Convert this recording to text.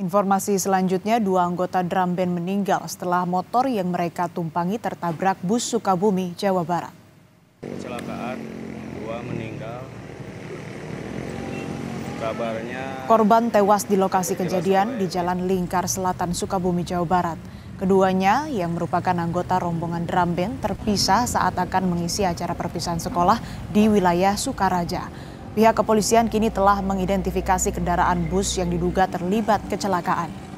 Informasi selanjutnya, dua anggota drum band meninggal setelah motor yang mereka tumpangi tertabrak bus Sukabumi, Jawa Barat. Kecelakaan, dua meninggal. Kabarnya... Korban tewas di lokasi kejadian di Jalan Lingkar Selatan, Sukabumi, Jawa Barat. Keduanya yang merupakan anggota rombongan drum band terpisah saat akan mengisi acara perpisahan sekolah di wilayah Sukaraja. Pihak kepolisian kini telah mengidentifikasi kendaraan bus yang diduga terlibat kecelakaan.